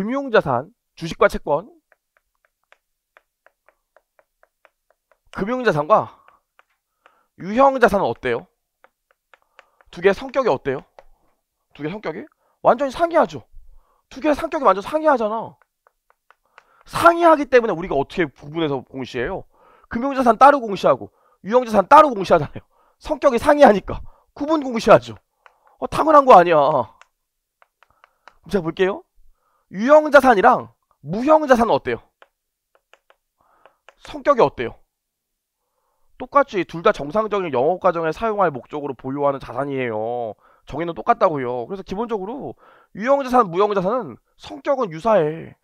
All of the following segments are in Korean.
금융자산, 주식과 채권, 금융자산과 유형자산은 어때요? 두 개의 성격이 어때요? 두 개의 성격이? 완전히 상이하죠. 두 개의 성격이 완전 상이하잖아. 상이하기 때문에 우리가 어떻게 구분해서 공시해요? 금융자산 따로 공시하고 유형자산 따로 공시하잖아요. 성격이 상이하니까 구분 공시하죠. 어, 당연한 거 아니야. 자 볼게요. 유형 자산이랑 무형 자산은 어때요? 성격이 어때요? 똑같이 둘 다 정상적인 영업 과정에 사용할 목적으로 보유하는 자산이에요. 정의는 똑같다고요. 그래서 기본적으로 유형 자산, 무형 자산은 성격은 유사해.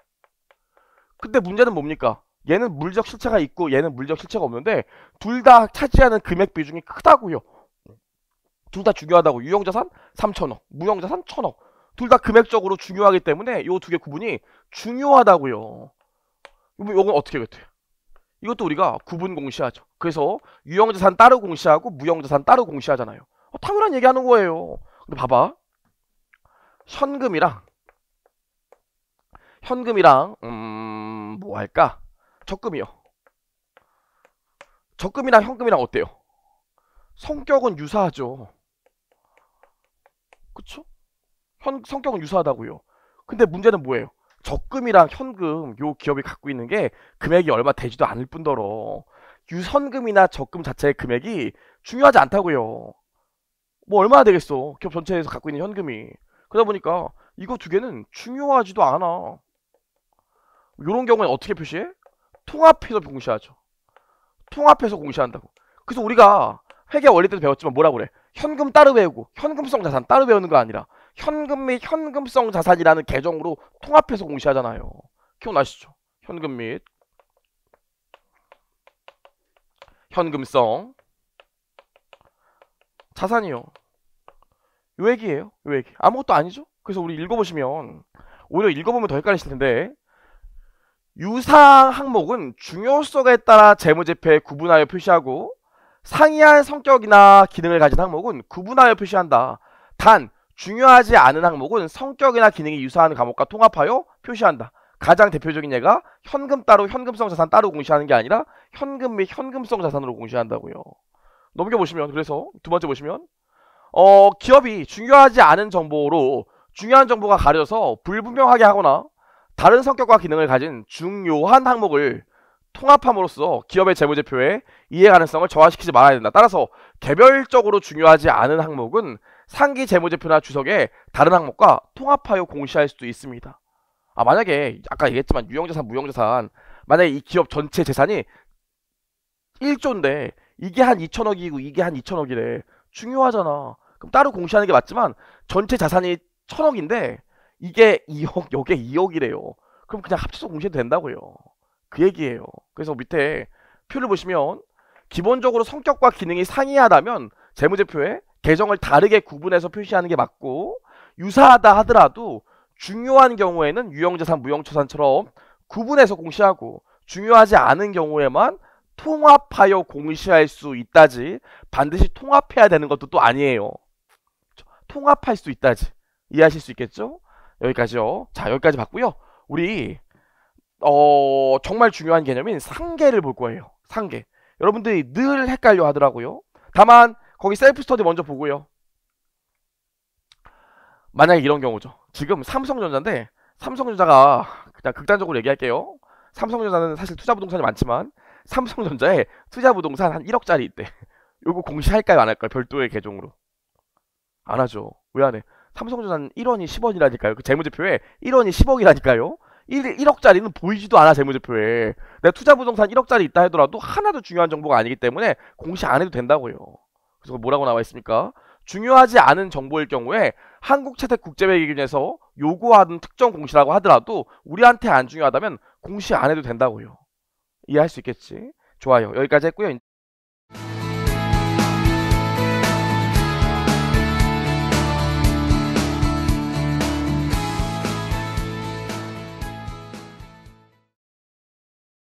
근데 문제는 뭡니까? 얘는 물적 실체가 있고 얘는 물적 실체가 없는데 둘 다 차지하는 금액 비중이 크다고요. 둘 다 중요하다고. 유형 자산 3천억, 무형 자산 1천억. 둘다 금액적으로 중요하기 때문에 이 두 개 구분이 중요하다고요. 이건 어떻게 같아요? 이것도 우리가 구분 공시하죠. 그래서 유형자산 따로 공시하고 무형자산 따로 공시하잖아요. 어, 당연한 얘기하는 거예요. 근데 봐봐. 현금이랑 현금이랑 음, 뭐 할까? 적금이요. 적금이랑 현금이랑 어때요? 성격은 유사하죠. 그쵸? 현, 성격은 유사하다고요. 근데 문제는 뭐예요? 적금이랑 현금 요 기업이 갖고 있는 게 금액이 얼마 되지도 않을 뿐더러 유선금이나 적금 자체의 금액이 중요하지 않다고요. 뭐 얼마나 되겠어. 기업 전체에서 갖고 있는 현금이. 그러다 보니까 이거 두 개는 중요하지도 않아. 요런 경우에 어떻게 표시해? 통합해서 공시하죠. 통합해서 공시한다고. 그래서 우리가 회계 원리 때도 배웠지만 뭐라 고 그래? 현금 따로 배우고 현금성 자산 따로 배우는 거 아니라 현금 및 현금성 자산이라는 계정으로 통합해서 공시하잖아요. 기억나시죠? 현금 및 현금성 자산이요. 요 얘기예요. 요 얘기. 아무것도 아니죠? 그래서 우리 읽어보시면 오히려 읽어보면 더 헷갈리실 텐데 유사 항목은 중요성에 따라 재무제표에 구분하여 표시하고 상이한 성격이나 기능을 가진 항목은 구분하여 표시한다. 단 중요하지 않은 항목은 성격이나 기능이 유사한 과목과 통합하여 표시한다. 가장 대표적인 예가 현금 따로 현금성 자산 따로 공시하는 게 아니라 현금 및 현금성 자산으로 공시한다고요. 넘겨보시면 그래서 두 번째 보시면 어 기업이 중요하지 않은 정보로 중요한 정보가 가려져서 불분명하게 하거나 다른 성격과 기능을 가진 중요한 항목을 통합함으로써 기업의 재무제표에 이해 가능성을 저하시키지 말아야 된다. 따라서 개별적으로 중요하지 않은 항목은 상기 재무제표나 주석에 다른 항목과 통합하여 공시할 수도 있습니다. 아 만약에 아까 얘기했지만 유형자산, 무형자산 만약에 이 기업 전체 재산이 1조인데 이게 한 2천억이고 이게 한 2천억이래. 중요하잖아. 그럼 따로 공시하는 게 맞지만 전체 자산이 1천억인데 이게 2억, 여기에 2억이래요. 그럼 그냥 합쳐서 공시해도 된다고요. 그 얘기예요. 그래서 밑에 표를 보시면 기본적으로 성격과 기능이 상이하다면 재무제표에 계정을 다르게 구분해서 표시하는 게 맞고 유사하다 하더라도 중요한 경우에는 유형자산무형자산처럼 구분해서 공시하고 중요하지 않은 경우에만 통합하여 공시할 수 있다지 반드시 통합해야 되는 것도 또 아니에요. 통합할 수 있다지 이해하실 수 있겠죠? 여기까지요. 자 여기까지 봤고요. 우리 어 정말 중요한 개념인 상계를 볼 거예요. 상계. 여러분들이 늘 헷갈려 하더라고요. 다만 거기 셀프 스터디 먼저 보고요. 만약에 이런 경우죠. 지금 삼성전자인데 삼성전자가 그냥 극단적으로 얘기할게요. 삼성전자는 사실 투자 부동산이 많지만 삼성전자에 투자 부동산 한 1억짜리 있대. 요거 공시할까요? 안 할까요? 별도의 계정으로. 안 하죠. 왜 안 해? 삼성전자는 1원이 10원이라니까요. 그 재무제표에 1원이 10억이라니까요. 1, 1억짜리는 보이지도 않아 재무제표에. 내가 투자 부동산 1억짜리 있다 하더라도 하나도 중요한 정보가 아니기 때문에 공시 안 해도 된다고요. 그래서 뭐라고 나와 있습니까? 중요하지 않은 정보일 경우에 한국채택 국제회계기준에서 요구하는 특정 공시라고 하더라도 우리한테 안 중요하다면 공시 안 해도 된다고요. 이해할 수 있겠지? 좋아요. 여기까지 했고요.